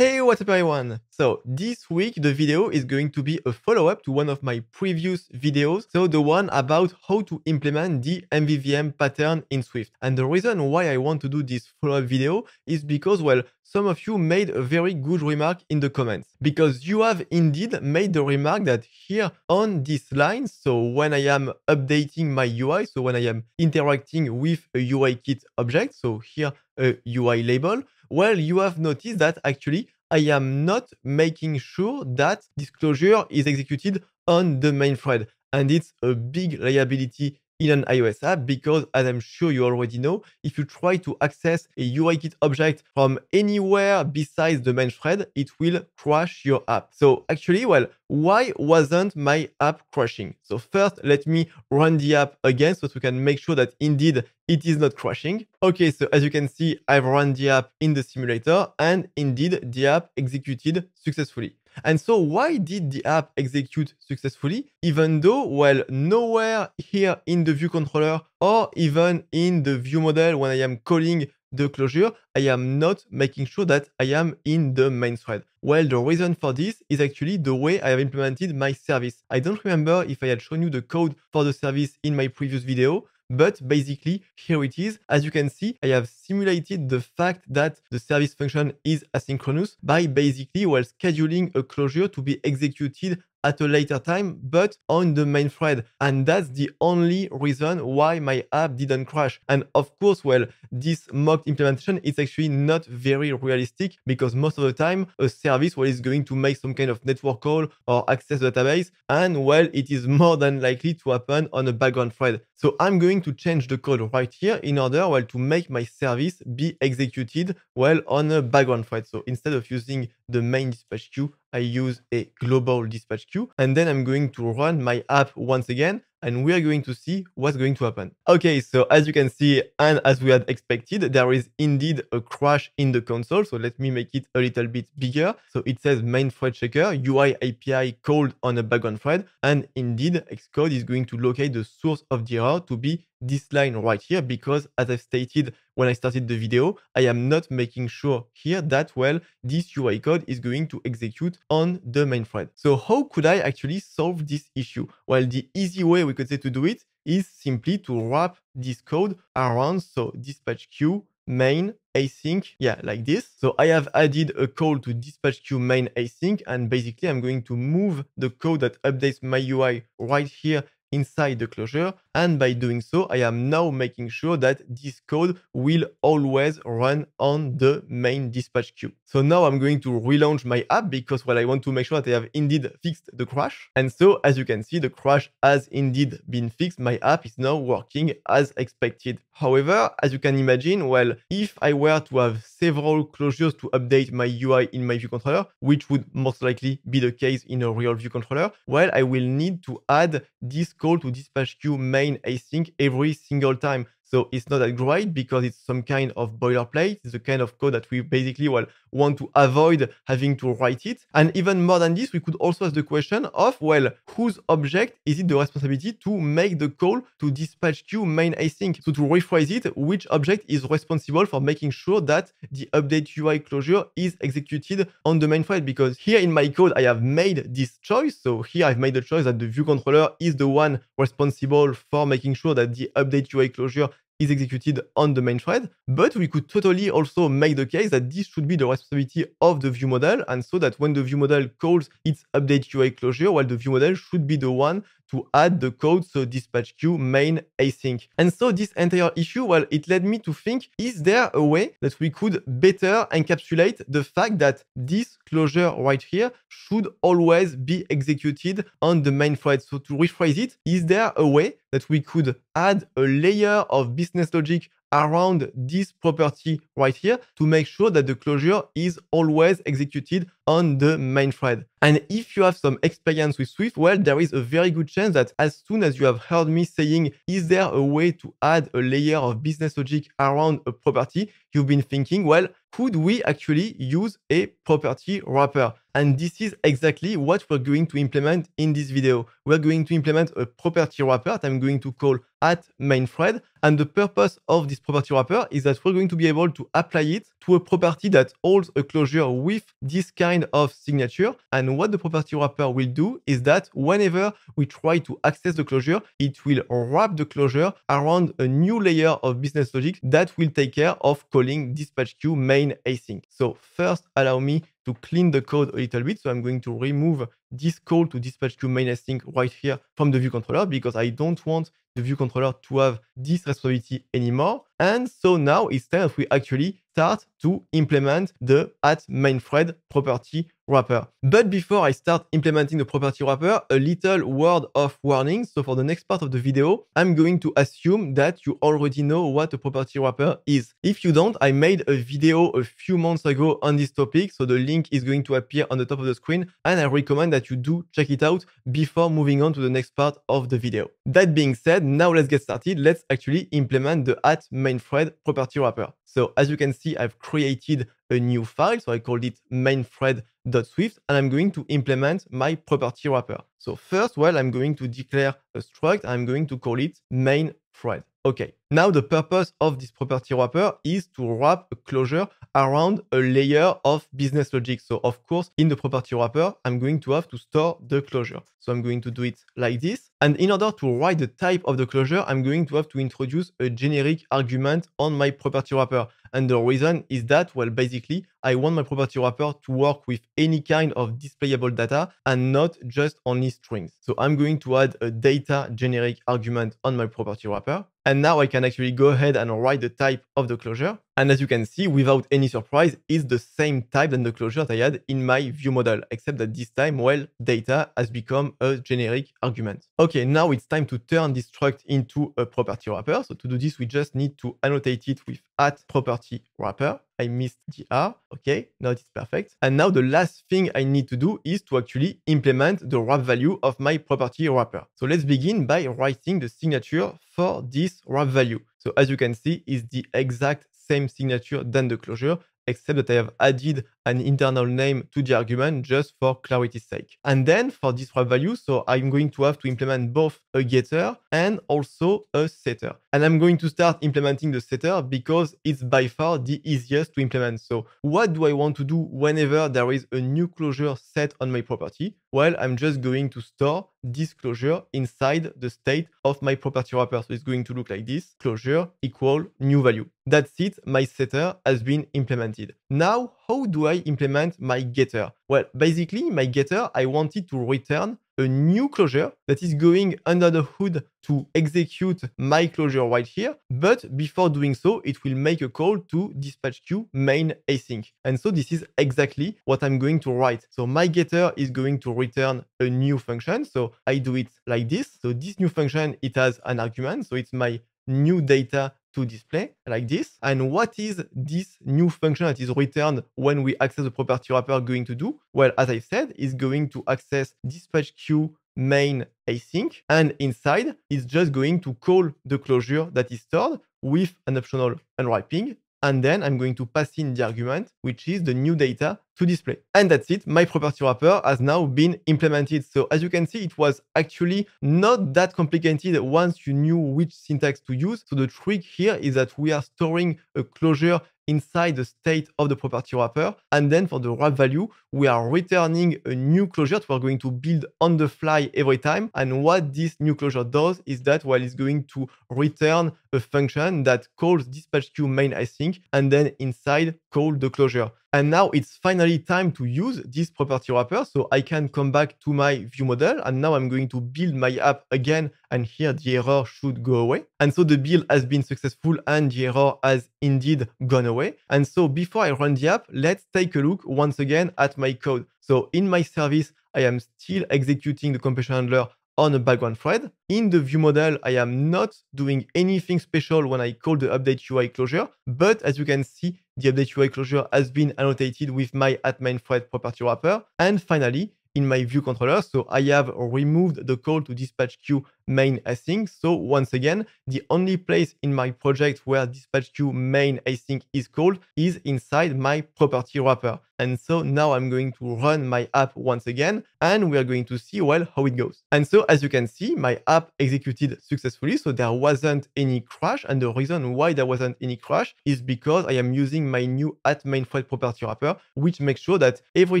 Hey, what's up everyone? So this week the video is going to be a follow-up to one of my previous videos, so the one about how to implement the MVVM pattern in Swift. And the reason why I want to do this follow-up video is because, well, some of you made a very good remark in the comments, because you have indeed made the remark that here on this line, so when I am updating my UI, so when I am interacting with a UI kit object, so here a UI label, well, you have noticed that actually I am not making sure that disclosure is executed on the main thread. And it's a big liability in an iOS app because, as I'm sure you already know, if you try to access a UIKit object from anywhere besides the main thread, it will crash your app. So actually, well, why wasn't my app crashing? So first, let me run the app again so that we can make sure that indeed it is not crashing. Okay, so as you can see, I've run the app in the simulator and indeed the app executed successfully. And so why did the app execute successfully? Even though, well, nowhere here in the view controller or even in the view model when I am calling the closure, I am not making sure that I am in the main thread. Well, the reason for this is actually the way I have implemented my service. I don't remember if I had shown you the code for the service in my previous video, but basically here it is. As you can see, I have simulated the fact that the service function is asynchronous by basically while well, scheduling a closure to be executed at a later time, but on the main thread. And that's the only reason why my app didn't crash. And of course, well, this mock implementation is actually not very realistic because most of the time, a service well, is going to make some kind of network call or access the database. And well, it is more than likely to happen on a background thread. So I'm going to change the code right here in order well, to make my service be executed well on a background thread. So instead of using the main dispatch queue, I use a global dispatch queue, and then I'm going to run my app once again, and we're going to see what's going to happen. Okay, so as you can see, and as we had expected, there is indeed a crash in the console. So let me make it a little bit bigger. So it says main thread checker, UI API called on a background thread, and indeed Xcode is going to locate the source of the error to be this line right here because as I've stated when I started the video, I am not making sure here that, well, this UI code is going to execute on the main thread. So how could I actually solve this issue? Well, the easy way we could say to do it is simply to wrap this code around, so dispatch queue main async yeah like this so i have added a call to dispatch queue main async and basically i'm going to move the code that updates my ui right here inside the closure. And by doing so, I am now making sure that this code will always run on the main dispatch queue. So now I'm going to relaunch my app because well, I want to make sure that I have indeed fixed the crash. And so as you can see, the crash has indeed been fixed. My app is now working as expected. However, as you can imagine, well, if I were to have several closures to update my UI in my view controller, which would most likely be the case in a real view controller, well, I will need to add this call to dispatch queue main async every single time. So it's not that great because it's some kind of boilerplate. It's the kind of code that we basically well want to avoid having to write it. And even more than this, we could also ask the question of well, whose object is it the responsibility to make the call to dispatch queue main async? So to rephrase it, which object is responsible for making sure that the update UI closure is executed on the main thread? Because here in my code, I have made this choice. So here I've made the choice that the view controller is the one responsible for making sure that the update UI closure is executed on the main thread. But we could totally also make the case that this should be the responsibility of the view model. And so that when the view model calls its update UI closure, well, the view model should be the one to add the code, so dispatch queue main async. And so this entire issue, well, it led me to think, is there a way that we could better encapsulate the fact that this closure right here should always be executed on the main thread? So to rephrase it, is there a way that we could add a layer of business logic around this property right here to make sure that the closure is always executed on the main thread. And if you have some experience with Swift, well, there is a very good chance that as soon as you have heard me saying, is there a way to add a layer of business logic around a property, you've been thinking, well, could we actually use a property wrapper? And this is exactly what we're going to implement in this video. We're going to implement a property wrapper that I'm going to call at main thread. And the purpose of this property wrapper is that we're going to be able to apply it to a property that holds a closure with this kind of signature. And what the property wrapper will do is that whenever we try to access the closure, it will wrap the closure around a new layer of business logic that will take care of calling dispatch queue main async. So first, allow me to clean the code a little bit. So I'm going to remove this call to dispatch queue main async right here from the view controller because I don't want view contrôleur, to have this responsibility anymore. And so now it's time that we actually start to implement the at main thread property wrapper. But before I start implementing the property wrapper, a little word of warning. So for the next part of the video, I'm going to assume that you already know what a property wrapper is. If you don't, I made a video a few months ago on this topic. So the link is going to appear on the top of the screen. And I recommend that you do check it out before moving on to the next part of the video. That being said, now let's get started. Let's actually implement the at main thread property wrapper. So as you can see, I've created a new file. So I called it main thread.swift and I'm going to implement my property wrapper. So first, well, I'm going to declare a struct. I'm going to call it main thread. Okay, now the purpose of this property wrapper is to wrap a closure around a layer of business logic. So of course, in the property wrapper, I'm going to have to store the closure. So I'm going to do it like this. And in order to write the type of the closure, I'm going to have to introduce a generic argument on my property wrapper. And the reason is that, well, basically, I want my property wrapper to work with any kind of displayable data and not just only strings. So I'm going to add a data generic argument on my property wrapper. And now I can actually go ahead and write the type of the closure. And as you can see, without any surprise, it's the same type than the closure that I had in my view model, except that this time, well, data has become a generic argument. Okay, now it's time to turn this struct into a property wrapper. So to do this, we just need to annotate it with at property wrapper. I missed the R. Okay, now it's perfect. And now the last thing I need to do is to actually implement the wrap value of my property wrapper. So let's begin by writing the signature for this wrap value. So as you can see, is the exact same signature than the closure, except that I have added an internal name to the argument just for clarity's sake. And then for this wrap value, so I'm going to have to implement both a getter and also a setter. And I'm going to start implementing the setter because it's by far the easiest to implement. So what do I want to do whenever there is a new closure set on my property? Well, I'm just going to store this closure inside the state of my property wrapper. So it's going to look like this, closure equal new value. That's it, my setter has been implemented. Now, how do I implement my getter? Well, basically, my getter, I wanted to return a new closure that is going under the hood to execute my closure right here. But before doing so, it will make a call to dispatch queue main async. And so this is exactly what I'm going to write. So my getter is going to return a new function. So I do it like this. So this new function, it has an argument. So it's my new data to display like this. And what is this new function that is returned when we access the property wrapper going to do? Well, as I said, is going to access dispatch queue main async and inside it's just going to call the closure that is stored with an optional unwrapping and then I'm going to pass in the argument, which is the new data to display. And that's it, my property wrapper has now been implemented. So as you can see, it was actually not that complicated once you knew which syntax to use. So the trick here is that we are storing a closure inside the state of the property wrapper. And then for the wrap value, we are returning a new closure that we're going to build on the fly every time. And what this new closure does is that while it's going to return a function that calls dispatch queue main async and then inside call the closure. And now it's finally time to use this property wrapper. So I can come back to my view model. And now I'm going to build my app again. And here the error should go away. And so the build has been successful and the error has indeed gone away. And so before I run the app, let's take a look once again at my code. So in my service, I am still executing the compression handler on a background thread. In the view model, I am not doing anything special when I call the update UI closure, but as you can see, the update UI closure has been annotated with my at main thread property wrapper. And finally, in my view controller, so I have removed the call to dispatch queue main async. So once again, the only place in my project where dispatch queue main async is called is inside my property wrapper. And so now I'm going to run my app once again, and we are going to see, well, how it goes. And so as you can see, my app executed successfully. So there wasn't any crash. And the reason why there wasn't any crash is because I am using my new at main thread property wrapper, which makes sure that every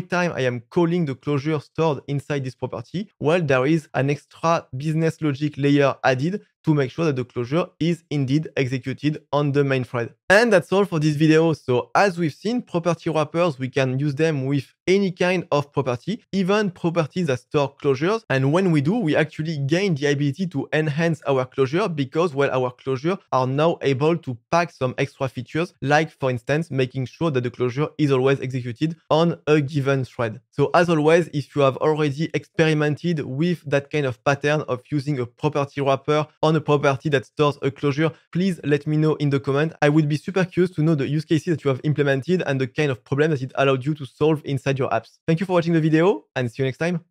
time I am calling the closure stored inside this property, well, there is an extra business logic Layer Added to make sure that the closure is indeed executed on the main thread. And that's all for this video. So as we've seen, property wrappers, we can use them with any kind of property, even properties that store closures. And when we do, we actually gain the ability to enhance our closure because, well, our closure are now able to pack some extra features, like, for instance, making sure that the closure is always executed on a given thread. So as always, if you have already experimented with that kind of pattern of using a property wrapper on on a property that stores a closure, please let me know in the comment. I would be super curious to know the use cases that you have implemented and the kind of problem that it allowed you to solve inside your apps. Thank you for watching the video and see you next time.